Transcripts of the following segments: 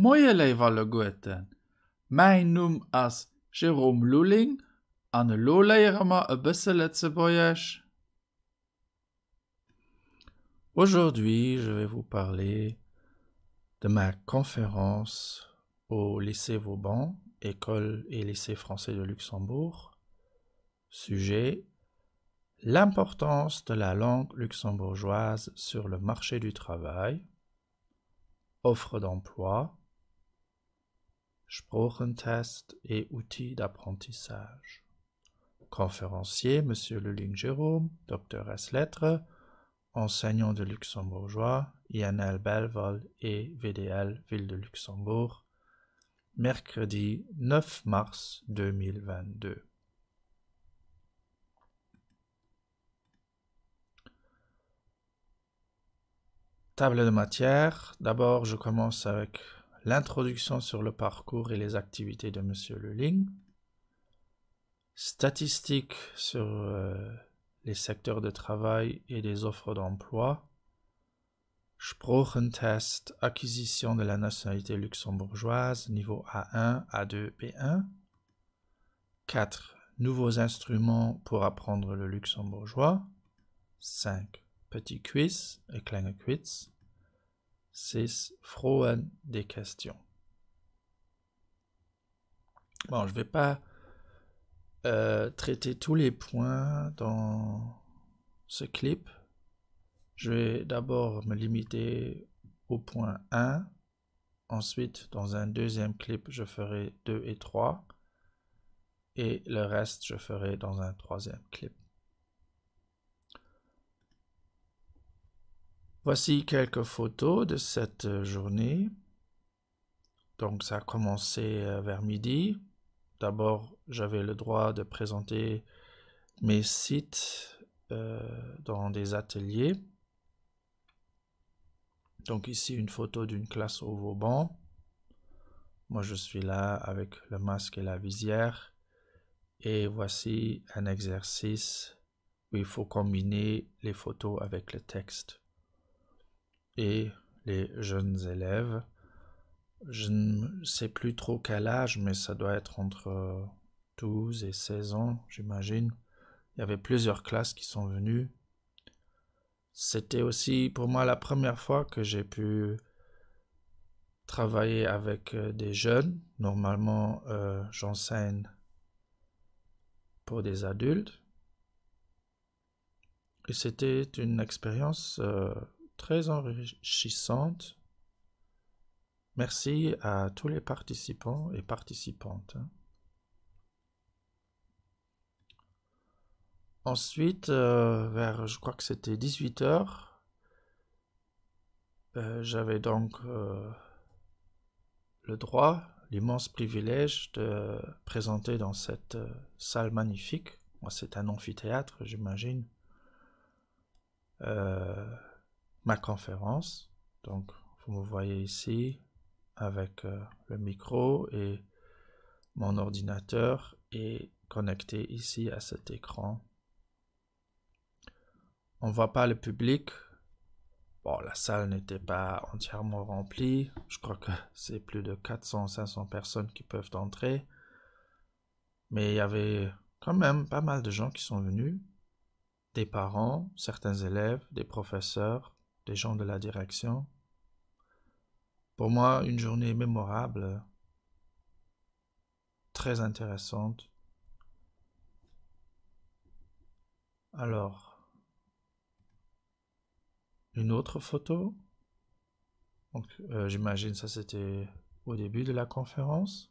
le Goeten. Mein nom as Jérôme Luling an ma e Aujourd'hui, je vais vous parler de ma conférence au lycée Vauban, école et lycée français de Luxembourg. Sujet L'importance de la langue luxembourgeoise sur le marché du travail, offre d'emploi, Sprochentest et outils d'apprentissage. Conférencier, M. Luling Jérôme, docteur S. lettres, enseignant de luxembourgeois, INL Belval et VDL Ville de Luxembourg, mercredi 9 mars 2022. Table de matière. D'abord, je commence avec l'introduction sur le parcours et les activités de M. Luling, statistiques sur euh, les secteurs de travail et des offres d'emploi, Test, acquisition de la nationalité luxembourgeoise, niveau A1, A2, B1. 4. Nouveaux instruments pour apprendre le luxembourgeois. 5. Petit quiz et kleine quiz six Frohen des questions. Bon, je ne vais pas euh, traiter tous les points dans ce clip. Je vais d'abord me limiter au point 1. Ensuite, dans un deuxième clip, je ferai 2 et 3. Et le reste, je ferai dans un troisième clip. Voici quelques photos de cette euh, journée. Donc ça a commencé euh, vers midi. D'abord, j'avais le droit de présenter mes sites euh, dans des ateliers. Donc ici, une photo d'une classe au Vauban. Moi, je suis là avec le masque et la visière. Et voici un exercice où il faut combiner les photos avec le texte et les jeunes élèves. Je ne sais plus trop quel âge, mais ça doit être entre 12 et 16 ans, j'imagine. Il y avait plusieurs classes qui sont venues. C'était aussi pour moi la première fois que j'ai pu travailler avec euh, des jeunes. Normalement, euh, j'enseigne pour des adultes. Et c'était une expérience euh, très enrichissante. Merci à tous les participants et participantes. Hein. Ensuite, euh, vers, je crois que c'était 18h, euh, j'avais donc euh, le droit, l'immense privilège de présenter dans cette salle magnifique, c'est un amphithéâtre j'imagine, euh, ma conférence. Donc, vous me voyez ici avec euh, le micro et mon ordinateur est connecté ici à cet écran. On voit pas le public. Bon, la salle n'était pas entièrement remplie. Je crois que c'est plus de 400-500 personnes qui peuvent entrer. Mais il y avait quand même pas mal de gens qui sont venus. Des parents, certains élèves, des professeurs gens de la direction. Pour moi, une journée mémorable, très intéressante. Alors, une autre photo. Donc, euh, j'imagine ça c'était au début de la conférence.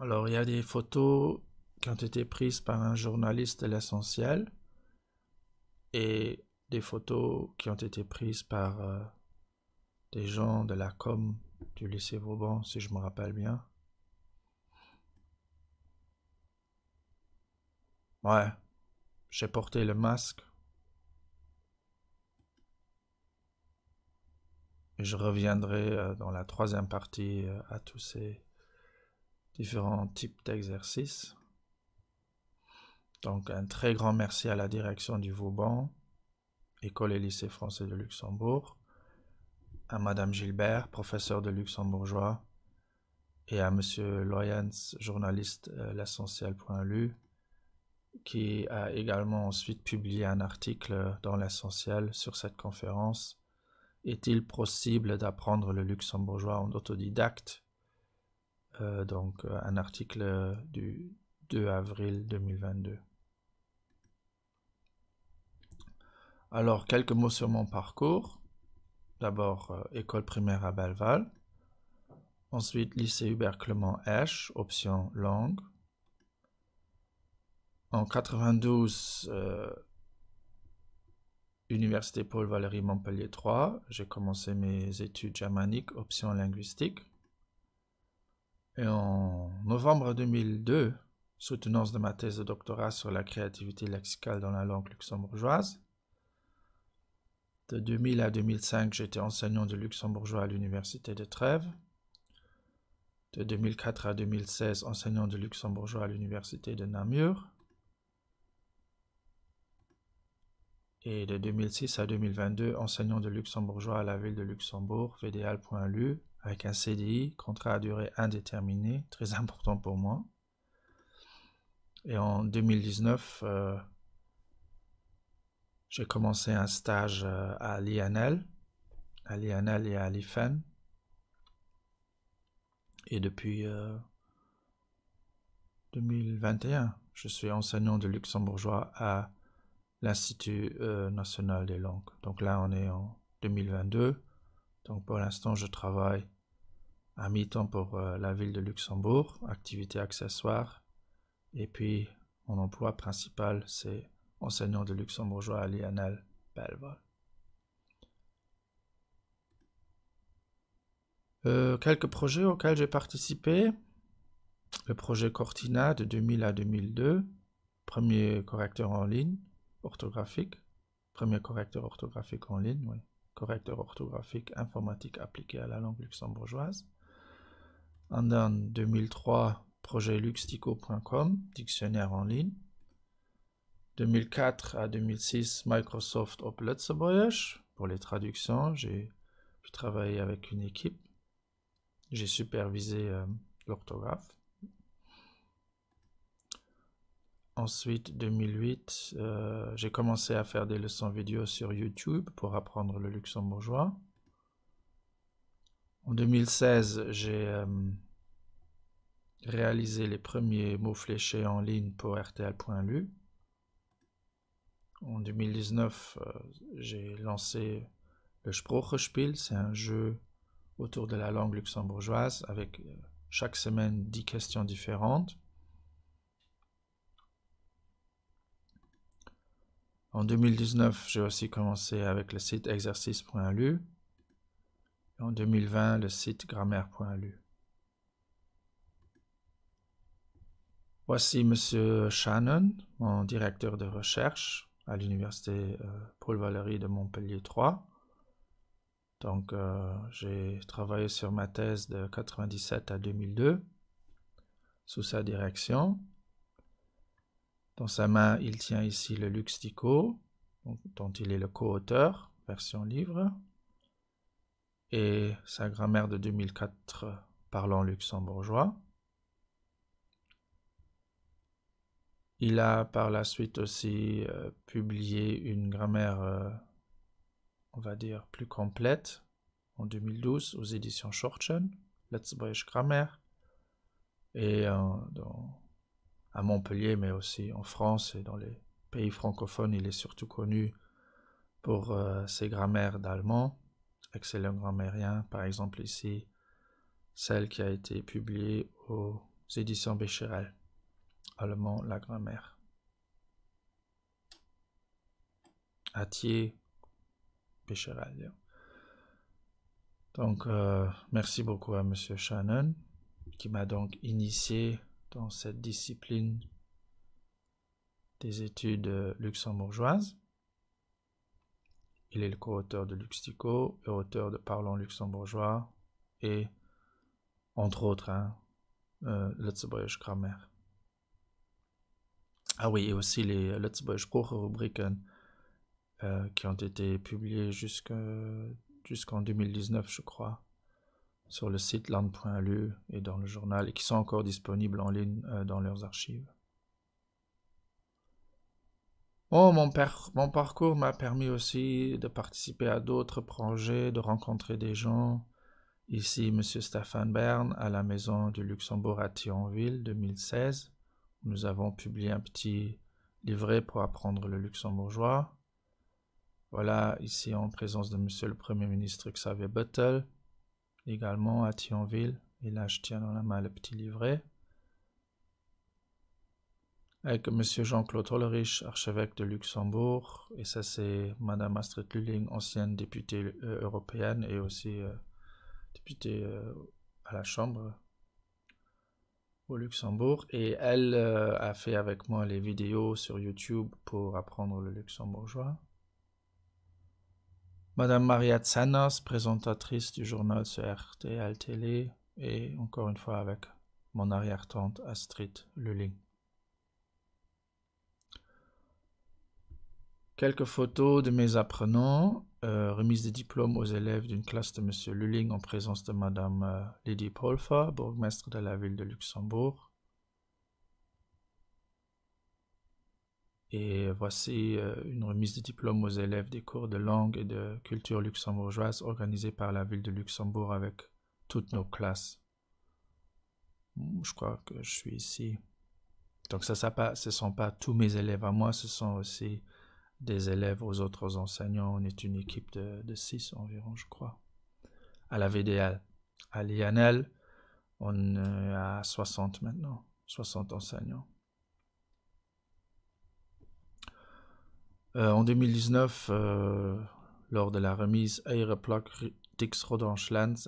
Alors, il y a des photos qui ont été prises par un journaliste de l'essentiel et des photos qui ont été prises par euh, des gens de la com du lycée Vauban, si je me rappelle bien. Ouais, j'ai porté le masque. je reviendrai euh, dans la troisième partie euh, à tous ces différents types d'exercices. Donc un très grand merci à la direction du Vauban, École et lycée français de Luxembourg, à Madame Gilbert, professeur de luxembourgeois, et à Monsieur Loyens, journaliste euh, l'essentiel.lu, qui a également ensuite publié un article dans l'essentiel sur cette conférence. Est-il possible d'apprendre le luxembourgeois en autodidacte euh, Donc euh, un article du 2 avril 2022. Alors, quelques mots sur mon parcours. D'abord, euh, école primaire à Balval, Ensuite, lycée Hubert clement H, option langue. En 92, euh, Université Paul Valéry Montpellier III. j'ai commencé mes études germaniques, option linguistique. Et en novembre 2002, soutenance de ma thèse de doctorat sur la créativité lexicale dans la langue luxembourgeoise. De 2000 à 2005, j'étais enseignant de luxembourgeois à l'Université de Trèves. De 2004 à 2016, enseignant de luxembourgeois à l'Université de Namur. Et de 2006 à 2022, enseignant de luxembourgeois à la ville de Luxembourg, vdal.lu, avec un CDI, contrat à durée indéterminée, très important pour moi. Et en 2019, j'ai commencé un stage euh, à l'INL, à l'INL et à l'IFEN. Et depuis 2021, euh, je suis enseignant de luxembourgeois à l'Institut euh, national des langues. Donc là, on est en 2022. Donc pour l'instant, je travaille à mi-temps pour la ville de Luxembourg, activité accessoire. Et puis, mon emploi principal, c'est enseignant de luxembourgeois à Lionel euh, quelques projets auxquels j'ai participé. Le projet Cortina de 2000 à 2002, premier correcteur en ligne orthographique, premier correcteur orthographique en ligne, correcteur orthographique informatique appliqué à la langue luxembourgeoise. En 2003, projet luxtico.com, dictionnaire en ligne. 2004 à 2006, Microsoft op Voyage. Pour les traductions, j'ai pu travailler avec une équipe. J'ai supervisé euh, l'orthographe. Ensuite, 2008, euh, j'ai commencé à faire des leçons vidéo sur YouTube pour apprendre le luxembourgeois. En 2016, j'ai euh, réalisé les premiers mots fléchés en ligne pour RTL.lu. En 2019, euh, j'ai lancé le Spruchspiel, c'est un jeu autour de la langue luxembourgeoise avec euh, chaque semaine 10 questions différentes. En 2019, j'ai aussi commencé avec le site exercice.lu. En 2020, le site grammaire.lu. Voici Monsieur Shannon, mon directeur de recherche à l'université euh, Paul Valéry de Montpellier 3. Donc euh, j'ai travaillé sur ma thèse de 97 à 2002 sous sa direction. Dans sa main, il tient ici le Luxtico, dont il est le co-auteur, version livre, et sa grammaire de 2004 parlant luxembourgeois. Il a par la suite aussi euh, publié une grammaire, euh, on va dire, plus complète en 2012 aux éditions Schorchen, Let's British Grammaire, et euh, à Montpellier, mais aussi en France et dans les pays francophones, il est surtout connu pour ses grammaires d'allemand, excellent grammairien, par exemple ici, celle qui a été publiée aux éditions Becherel. Allemand, la grammaire. Atier, Pécheral. Donc, euh, merci beaucoup à Monsieur Shannon qui m'a donc initié dans cette discipline des études luxembourgeoises. Il est le co-auteur de Luxtico et auteur de Parlons luxembourgeois et, entre autres, hein, euh, Grammaire. Ah oui, et aussi les Let's Boy Spruchrubriken euh, qui ont été publiés jusqu'en 2019, je crois, sur le site land.lu et dans le journal, et qui sont encore disponibles en ligne euh, dans leurs archives. Oh, mon, mon parcours m'a permis aussi de participer à d'autres projets, de rencontrer des gens. Ici, M. Stéphane Bern à la Maison du Luxembourg à Thionville, 2016 nous avons publié un petit livret pour apprendre le luxembourgeois. Voilà, ici en présence de Monsieur le Premier ministre Xavier Bettel, également à Thionville. Et là, je tiens dans la main le petit livret. Avec Monsieur Jean-Claude Hollerich, archevêque de Luxembourg. Et ça, c'est Madame Astrid Lulling, ancienne députée euh, européenne et aussi euh, députée euh, à la Chambre Luxembourg et elle euh, a fait avec moi les vidéos sur YouTube pour apprendre le luxembourgeois. Madame Maria Tsanas, présentatrice du journal sur RTL Télé et encore une fois avec mon arrière-tante Astrid Luling. Quelques photos de mes apprenants euh, remise de diplômes aux élèves d'une classe de M. Luling en présence de Mme euh, Lady Paulfa, bourgmestre de la ville de Luxembourg. Et voici euh, une remise de diplômes aux élèves des cours de langue et de culture luxembourgeoise organisés par la ville de Luxembourg avec toutes nos classes. Hmm, je crois que je suis ici. Donc ça, ça pas, ce ne sont pas tous mes élèves à moi, ce sont aussi des élèves aux autres enseignants. On est une équipe de, 6 six environ, je crois, à la VDL. À l'INL, on est à 60 maintenant, 60 enseignants. Euh, en 2019, euh, lors de la remise Eireplak Dix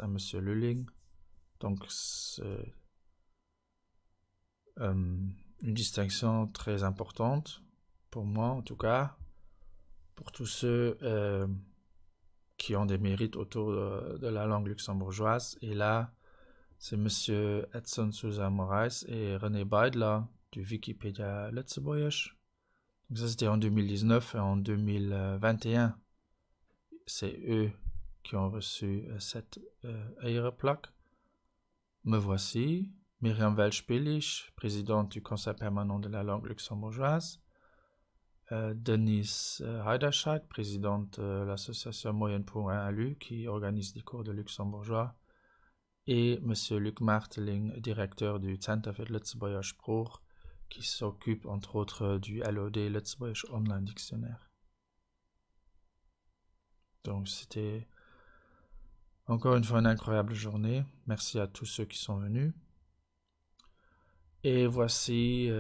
à M. Lulling, donc c'est euh, une distinction très importante, pour moi en tout cas, pour tous ceux euh, qui ont des mérites autour de, la langue luxembourgeoise. Et là, c'est Monsieur Edson Souza Moraes et René Beidler du Wikipédia Luxembourgish. Donc ça, c'était en 2019 et en 2021. C'est eux qui ont reçu euh, cette euh, plaque. Me voici, Myriam Welch-Pellich, présidente du Conseil permanent de la langue luxembourgeoise. Euh, Denise euh, Heiderscheid, présidente euh, de l'association Moyenne pour un ALU qui organise des cours de luxembourgeois, et Monsieur Luc Marteling, directeur du Center für Voyage Spruch, qui s'occupe entre autres du LOD Lützebäuer Online Dictionnaire. Donc c'était encore une fois une incroyable journée. Merci à tous ceux qui sont venus. Et voici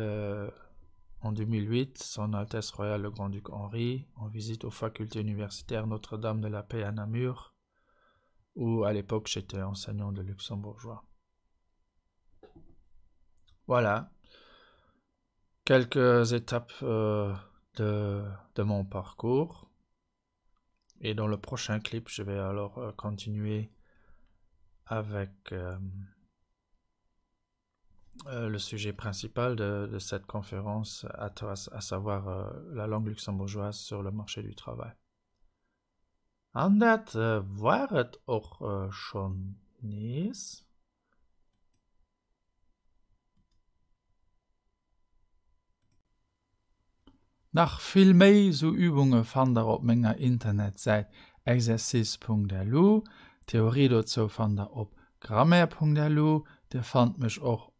en 2008, Son Altesse Royale le Grand-Duc Henri, en visite aux facultés universitaires Notre-Dame de la Paix à Namur, où à l'époque j'étais enseignant de luxembourgeois. Voilà quelques étapes euh, de, mon parcours. Et dans le prochain clip, je vais alors euh, continuer avec... Euh, euh, le sujet principal de, de cette conférence, à, à savoir euh, la langue luxembourgeoise sur le marché du travail. Andert euh, waret auch schon nies? Nach viel mehr so Übungen fand ihr er auf Internet Internetseite exercice.lu, Theorie dazu fand ihr er auf grammaire.lu, der fand mich auch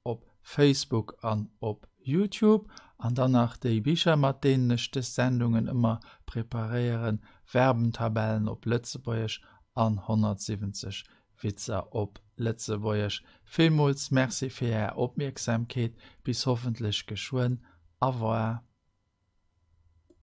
Facebook an op YouTube an danach déi Bicher mat denechte Sendungen immer preparieren Werbentabellen op Lettzebuierch an 170 Witzer op Lettzebuierch Vimols für Ihre Aufmerksamkeit, bis hoffentlich geschwind, au revoir.